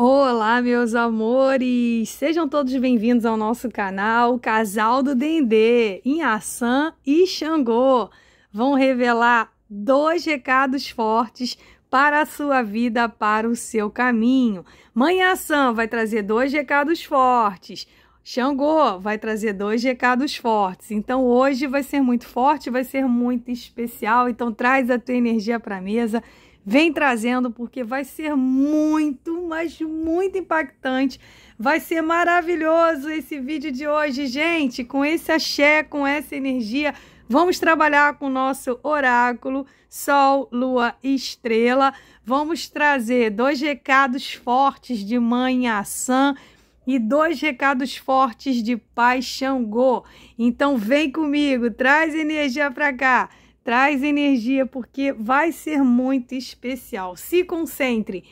Olá, meus amores! Sejam todos bem-vindos ao nosso canal Casal do Dendê. Inhaçã e Xangô vão revelar dois recados fortes para a sua vida, para o seu caminho. Mãe Inhaçã vai trazer dois recados fortes. Xangô vai trazer dois recados fortes. Então hoje vai ser muito forte, vai ser muito especial. Então traz a tua energia para a mesa vem trazendo, porque vai ser muito, mas muito impactante. Vai ser maravilhoso esse vídeo de hoje, gente. Com esse axé, com essa energia, vamos trabalhar com o nosso oráculo Sol, Lua e Estrela. Vamos trazer dois recados fortes de Mãe Assam e dois recados fortes de Pai Xangô. Então vem comigo, traz energia para cá traz energia porque vai ser muito especial. Se concentre.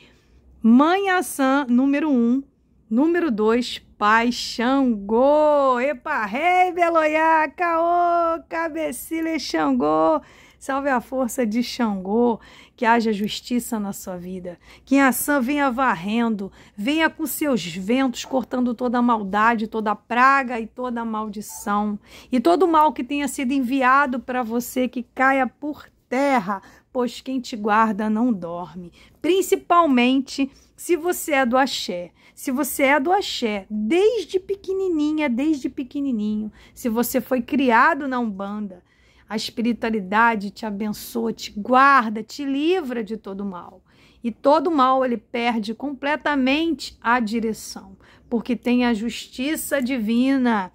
Mãe Assan, número 1. Um. Número 2, Pai Xangô. Epa, rei, hey, Beloiá, caô, cabecilha Xangô. Salve a força de Xangô, que haja justiça na sua vida. Que a Assã venha varrendo, venha com seus ventos cortando toda a maldade, toda a praga e toda a maldição. E todo o mal que tenha sido enviado para você que caia por terra, pois quem te guarda não dorme. Principalmente se você é do axé. Se você é do axé desde pequenininha, desde pequenininho, se você foi criado na Umbanda, a espiritualidade te abençoa, te guarda, te livra de todo mal. E todo mal ele perde completamente a direção, porque tem a justiça divina.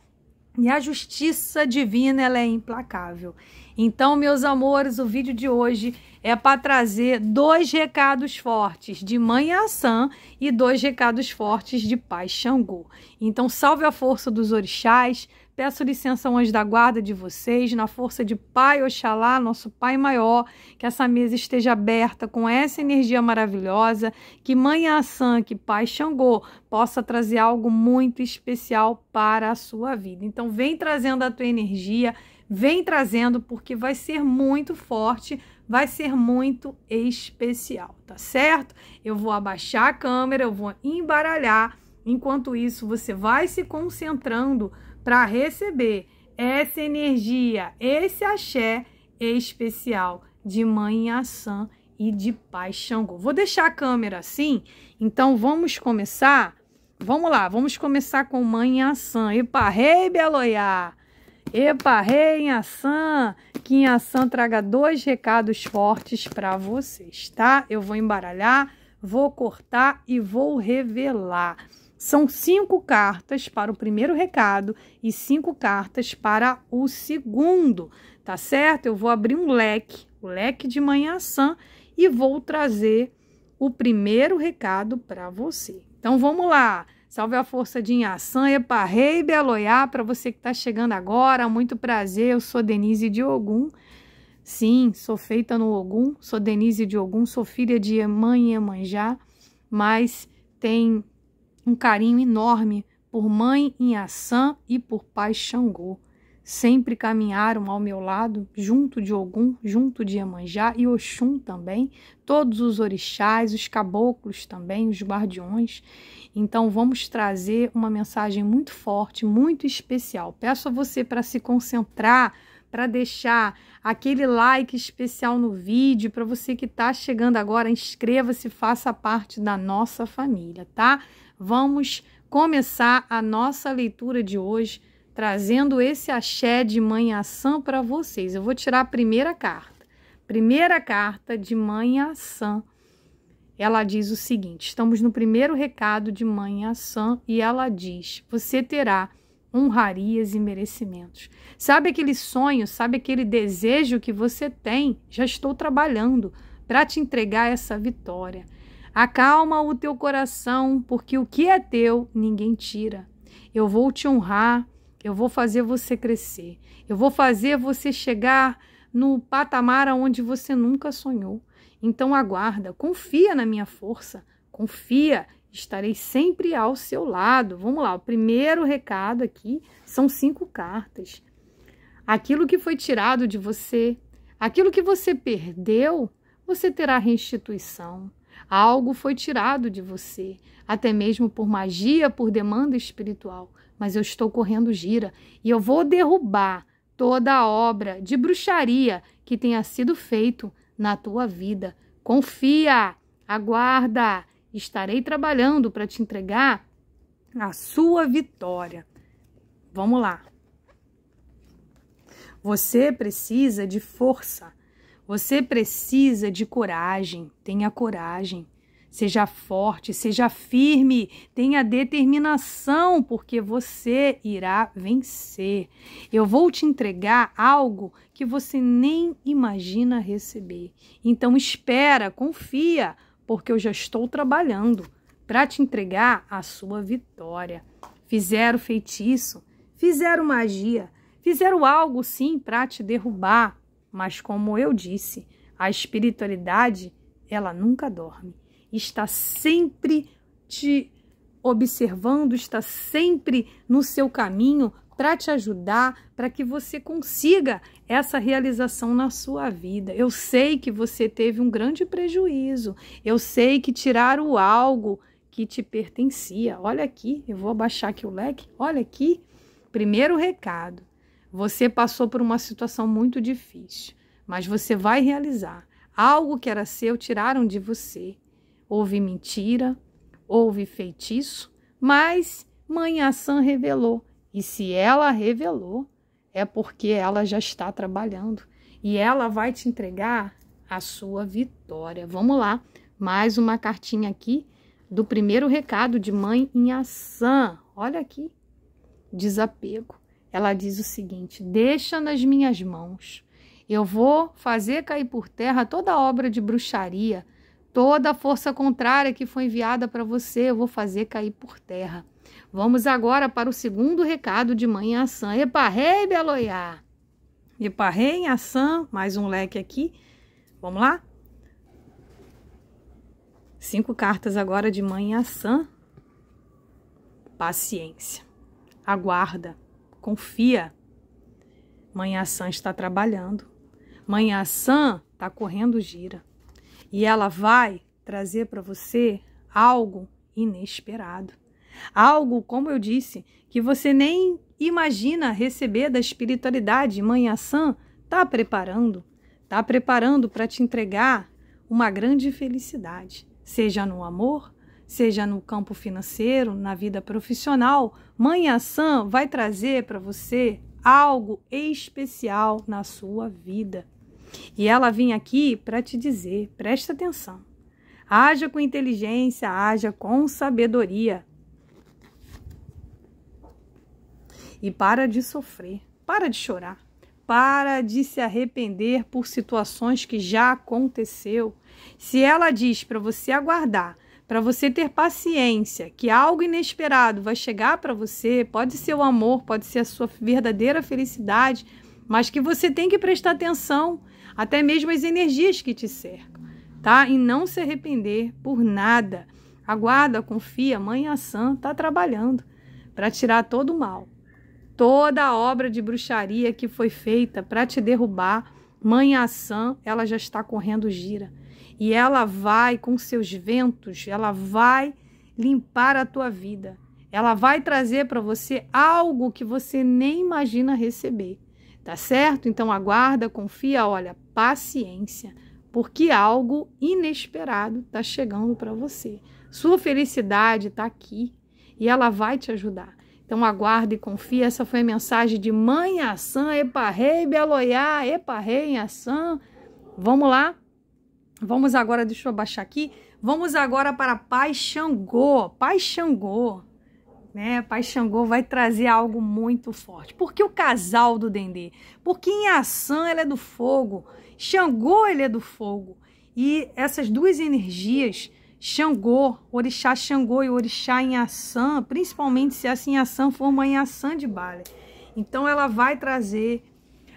E a justiça divina ela é implacável. Então, meus amores, o vídeo de hoje é para trazer dois recados fortes de Mãe Assã e dois recados fortes de Pai Xangô. Então, salve a força dos orixás, Peço licença, hoje da guarda de vocês, na força de Pai Oxalá, nosso Pai maior, que essa mesa esteja aberta com essa energia maravilhosa, que Mãe Assã, que Pai Xangô, possa trazer algo muito especial para a sua vida. Então, vem trazendo a tua energia, vem trazendo, porque vai ser muito forte, vai ser muito especial, tá certo? Eu vou abaixar a câmera, eu vou embaralhar. Enquanto isso, você vai se concentrando para receber essa energia, esse axé especial de Mãe Assã e de Pai Xangô. Vou deixar a câmera assim, então vamos começar. Vamos lá, vamos começar com Mãe Assã. Epa, rei Beloiá! Epa, rei Assã! Que Inhaçã traga dois recados fortes para vocês, tá? Eu vou embaralhar, vou cortar e vou revelar. São cinco cartas para o primeiro recado e cinco cartas para o segundo, tá certo? Eu vou abrir um leque, o leque de manhã sã, e vou trazer o primeiro recado para você. Então vamos lá! Salve a força de Inhaçã, Eparrei, Beloiá, para você que está chegando agora, muito prazer, eu sou Denise de Ogum. Sim, sou feita no Ogum, sou Denise de Ogum, sou filha de e Emanjá, mas tem um carinho enorme por mãe Inhaçã e por pai Xangô. Sempre caminharam ao meu lado, junto de Ogum, junto de Iemanjá e Oxum também, todos os orixás, os caboclos também, os guardiões. Então vamos trazer uma mensagem muito forte, muito especial. Peço a você para se concentrar para deixar aquele like especial no vídeo. Para você que está chegando agora, inscreva-se, faça parte da nossa família, tá? vamos começar a nossa leitura de hoje trazendo esse axé de Mãe Ação para vocês. Eu vou tirar a primeira carta. Primeira carta de Mãe Ação. Ela diz o seguinte: estamos no primeiro recado de Mãe Ação e ela diz: você terá honrarias e merecimentos. Sabe aquele sonho, sabe aquele desejo que você tem? Já estou trabalhando para te entregar essa vitória. Acalma o teu coração, porque o que é teu ninguém tira. Eu vou te honrar, eu vou fazer você crescer, eu vou fazer você chegar no patamar aonde você nunca sonhou. Então aguarda, confia na minha força, confia, estarei sempre ao seu lado. Vamos lá, o primeiro recado aqui são cinco cartas. Aquilo que foi tirado de você, aquilo que você perdeu, você terá restituição. Algo foi tirado de você, até mesmo por magia, por demanda espiritual. Mas eu estou correndo gira e eu vou derrubar toda a obra de bruxaria que tenha sido feito na tua vida. Confia, aguarda, estarei trabalhando para te entregar a sua vitória. Vamos lá. Você precisa de força você precisa de coragem, tenha coragem. Seja forte, seja firme, tenha determinação, porque você irá vencer. Eu vou te entregar algo que você nem imagina receber. Então espera, confia, porque eu já estou trabalhando para te entregar a sua vitória. Fizeram feitiço, fizeram magia, fizeram algo sim para te derrubar, mas como eu disse, a espiritualidade, ela nunca dorme. Está sempre te observando, está sempre no seu caminho para te ajudar, para que você consiga essa realização na sua vida. Eu sei que você teve um grande prejuízo, eu sei que tiraram algo que te pertencia. Olha aqui, eu vou abaixar aqui o leque, olha aqui. Primeiro recado: você passou por uma situação muito difícil, mas você vai realizar. Algo que era seu tiraram de você. Houve mentira, houve feitiço, mas Mãe Açã revelou. E se ela revelou, é porque ela já está trabalhando e ela vai te entregar a sua vitória. Vamos lá, mais uma cartinha aqui do primeiro recado de Mãe em Olha aqui, desapego ela diz o seguinte: Deixa nas minhas mãos. Eu vou fazer cair por terra toda obra de bruxaria, toda a força contrária que foi enviada para você, eu vou fazer cair por terra. Vamos agora para o segundo recado de Mãe Assã. Eparrei, Beloiá! Eparrei, ação. mais um leque aqui. Vamos lá? Cinco cartas agora de Mãe Assã. Paciência. Aguarda. Confia. Manhã San está trabalhando. Manhã San está correndo gira. E ela vai trazer para você algo inesperado. Algo, como eu disse, que você nem imagina receber da espiritualidade. Manhã San está preparando. Está preparando para te entregar uma grande felicidade, seja no amor, seja no campo financeiro, na vida profissional, Mãe ação vai trazer para você algo especial na sua vida. E ela vem aqui para te dizer: presta atenção. Haja com inteligência, haja com sabedoria. E para de sofrer, para de chorar, para de se arrepender por situações que já aconteceu. Se ela diz para você aguardar para você ter paciência, que algo inesperado vai chegar para você, pode ser o amor, pode ser a sua verdadeira felicidade, mas que você tem que prestar atenção, até mesmo as energias que te cercam, tá? E não se arrepender por nada. Aguarda, confia, mãe Assã está trabalhando para tirar todo o mal, toda a obra de bruxaria que foi feita para te derrubar Mãe Assã, ela já está correndo gira. E ela vai, com seus ventos, ela vai limpar a tua vida. Ela vai trazer para você algo que você nem imagina receber. Tá certo? Então aguarda, confia, olha, paciência, porque algo inesperado está chegando para você. Sua felicidade está aqui e ela vai te ajudar. Então aguarde e confie. Essa foi a mensagem de Mãe Assã, Eparrei, Beloiá, Eparrei, Assã. Vamos lá? Vamos agora, deixa eu baixar aqui. Vamos agora para Pai Xangô. Pai Xangô, né? Pai Xangô vai trazer algo muito forte. Por que o casal do Dendê? Porque em Assã ela é do fogo, Xangô ele é do fogo. E essas duas energias Xangô, orixá Xangô e orixá Inhaçã, principalmente se essa assim Inhaçã for uma Inhaçã de bale, Então ela vai trazer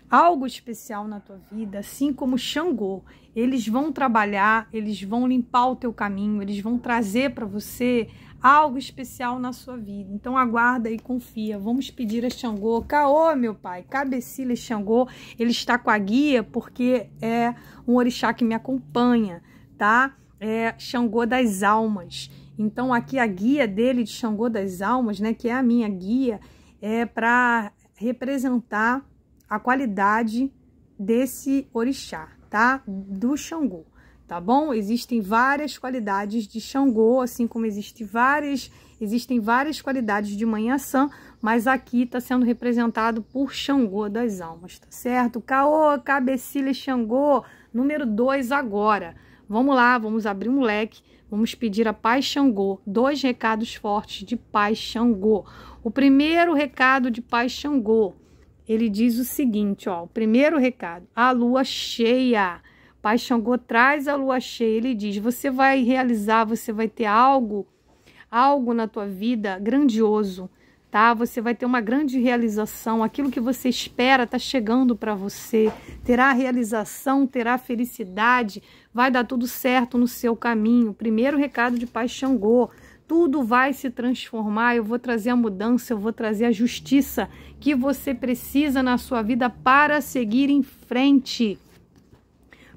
algo especial na tua vida, assim como Xangô. Eles vão trabalhar, eles vão limpar o teu caminho, eles vão trazer para você algo especial na sua vida. Então aguarda e confia. Vamos pedir a Xangô. Caô, meu pai, Cabecilha Xangô, ele está com a guia porque é um orixá que me acompanha, tá? é Xangô das Almas. Então aqui a guia dele de Xangô das Almas, né, que é a minha guia, é para representar a qualidade desse orixá, tá? Do Xangô, tá bom? Existem várias qualidades de Xangô, assim como existe várias, existem várias qualidades de manhã mas aqui está sendo representado por Xangô das Almas, tá certo? Caô, Cabecilha Xangô, número 2 agora. Vamos lá, vamos abrir um leque, vamos pedir a Paz Xangô, dois recados fortes de Paz Xangô. O primeiro recado de Paz Xangô, ele diz o seguinte, ó, o primeiro recado, a lua cheia. Pai Xangô traz a lua cheia, ele diz: você vai realizar, você vai ter algo, algo na tua vida grandioso tá? Você vai ter uma grande realização, aquilo que você espera está chegando para você, terá realização, terá felicidade, vai dar tudo certo no seu caminho. Primeiro recado de Pai Xangô, tudo vai se transformar, eu vou trazer a mudança, eu vou trazer a justiça que você precisa na sua vida para seguir em frente.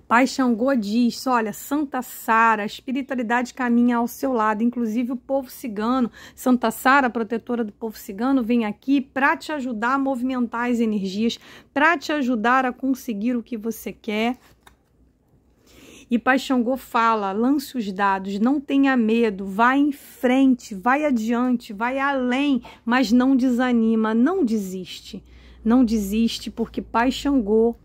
Pai Xangô diz: olha, Santa Sara, a espiritualidade caminha ao seu lado, inclusive o povo cigano. Santa Sara, protetora do povo cigano, vem aqui para te ajudar a movimentar as energias, para te ajudar a conseguir o que você quer. E Pai Xangô fala: lance os dados, não tenha medo, vai em frente, vai adiante, vai além, mas não desanima, não desiste. Não desiste, porque Pai Xangô,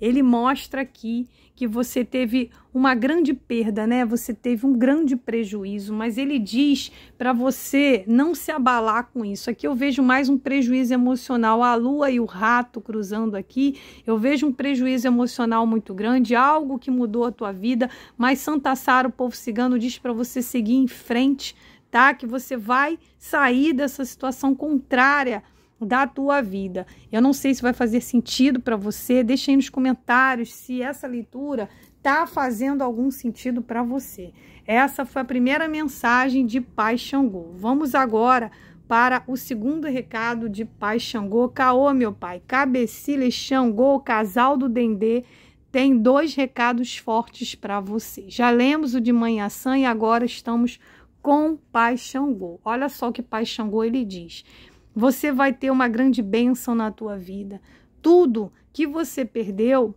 ele mostra aqui que você teve uma grande perda, né? Você teve um grande prejuízo, mas ele diz para você não se abalar com isso. Aqui eu vejo mais um prejuízo emocional. A lua e o rato cruzando aqui, eu vejo um prejuízo emocional muito grande, algo que mudou a tua vida. Mas Santa Sara, o povo cigano, diz para você seguir em frente, tá? Que você vai sair dessa situação contrária da tua vida. Eu não sei se vai fazer sentido para você, deixa aí nos comentários se essa leitura tá fazendo algum sentido para você. Essa foi a primeira mensagem de Pai Xangô. Vamos agora para o segundo recado de Pai Xangô. Caô, meu pai, Cabecilha Xangô, casal do Dendê, tem dois recados fortes para você. Já lemos o de San e agora estamos com Pai Xangô. Olha só o que Pai Xangô ele diz. Você vai ter uma grande bênção na tua vida. Tudo que você perdeu,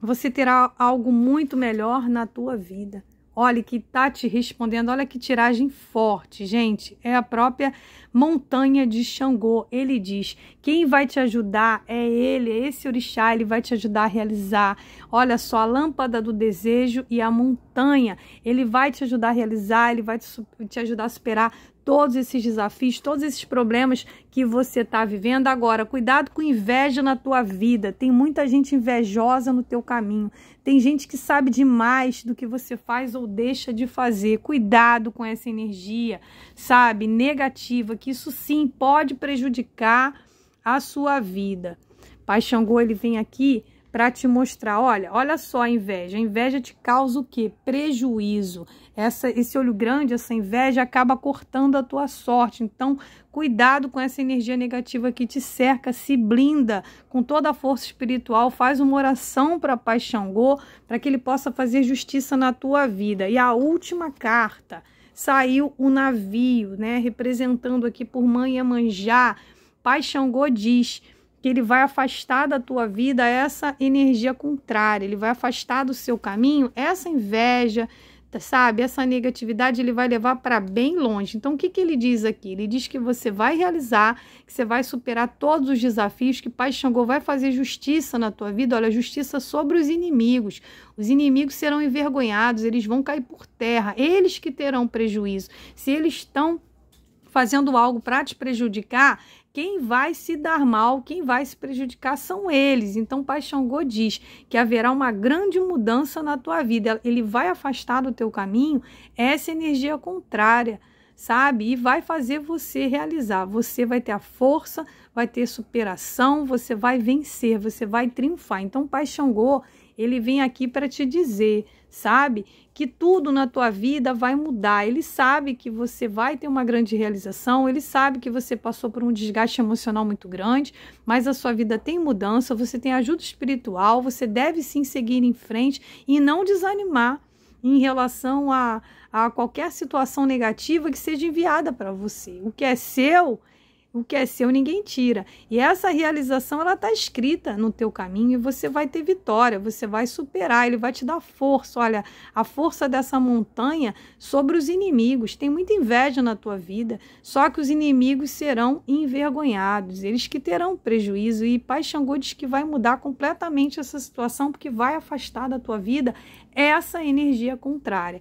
você terá algo muito melhor na tua vida. Olha que tá te respondendo, olha que tiragem forte, gente. É a própria montanha de Xangô. Ele diz: "Quem vai te ajudar é ele, é esse orixá, ele vai te ajudar a realizar. Olha só a lâmpada do desejo e a montanha. Ele vai te ajudar a realizar, ele vai te, te ajudar a superar todos esses desafios, todos esses problemas que você está vivendo agora. Cuidado com inveja na tua vida. Tem muita gente invejosa no teu caminho. Tem gente que sabe demais do que você faz ou deixa de fazer. Cuidado com essa energia, sabe, negativa, que isso sim pode prejudicar a sua vida. Pai Xangô, ele vem aqui para te mostrar, olha, olha só a inveja. A inveja te causa o quê? Prejuízo. Essa, esse olho grande, essa inveja acaba cortando a tua sorte. Então, cuidado com essa energia negativa que te cerca, se blinda com toda a força espiritual, faz uma oração para Pai Xangô, para que ele possa fazer justiça na tua vida. E a última carta, saiu o navio, né, representando aqui por mãe Iemanjá. Pai Xangô diz: que ele vai afastar da tua vida essa energia contrária, ele vai afastar do seu caminho essa inveja, tá, sabe? Essa negatividade ele vai levar para bem longe. Então, o que, que ele diz aqui? Ele diz que você vai realizar, que você vai superar todos os desafios, que Pai Xangô vai fazer justiça na tua vida. Olha, justiça sobre os inimigos. Os inimigos serão envergonhados, eles vão cair por terra, eles que terão prejuízo. Se eles estão fazendo algo para te prejudicar, quem vai se dar mal, quem vai se prejudicar são eles. Então, Paixão Go diz que haverá uma grande mudança na tua vida. Ele vai afastar do teu caminho essa energia contrária sabe? E vai fazer você realizar. Você vai ter a força, vai ter superação, você vai vencer, você vai triunfar. Então, Pai Xangô, ele vem aqui para te dizer, sabe que tudo na tua vida vai mudar. Ele sabe que você vai ter uma grande realização, ele sabe que você passou por um desgaste emocional muito grande, mas a sua vida tem mudança, você tem ajuda espiritual, você deve sim seguir em frente e não desanimar em relação a, a qualquer situação negativa que seja enviada para você. O que é seu o que é seu ninguém tira. E essa realização ela está escrita no teu caminho e você vai ter vitória, você vai superar, ele vai te dar força. Olha, a força dessa montanha sobre os inimigos. Tem muita inveja na tua vida, só que os inimigos serão envergonhados, eles que terão prejuízo. E Pai Xangô diz que vai mudar completamente essa situação, porque vai afastar da tua vida essa energia contrária.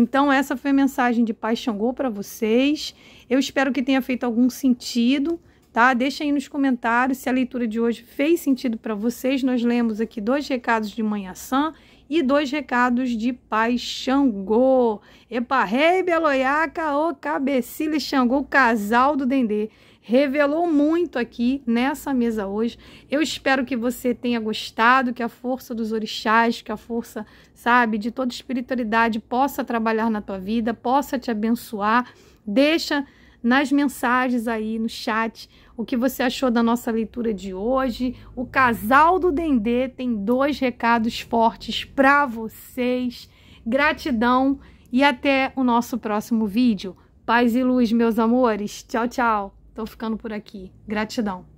Então, essa foi a mensagem de Pai Xangô para vocês. Eu espero que tenha feito algum sentido, tá? Deixa aí nos comentários se a leitura de hoje fez sentido para vocês. Nós lemos aqui dois recados de Manhã Sã e dois recados de Pai Xangô. Epa, rei, Beloiaca, o Cabecilha Xangô, casal do Dendê revelou muito aqui nessa mesa hoje. Eu espero que você tenha gostado, que a força dos orixás, que a força, sabe, de toda espiritualidade possa trabalhar na tua vida, possa te abençoar. Deixa nas mensagens aí no chat o que você achou da nossa leitura de hoje. O casal do Dendê tem dois recados fortes para vocês. Gratidão e até o nosso próximo vídeo. Paz e luz, meus amores. Tchau, tchau. Estou ficando por aqui. Gratidão.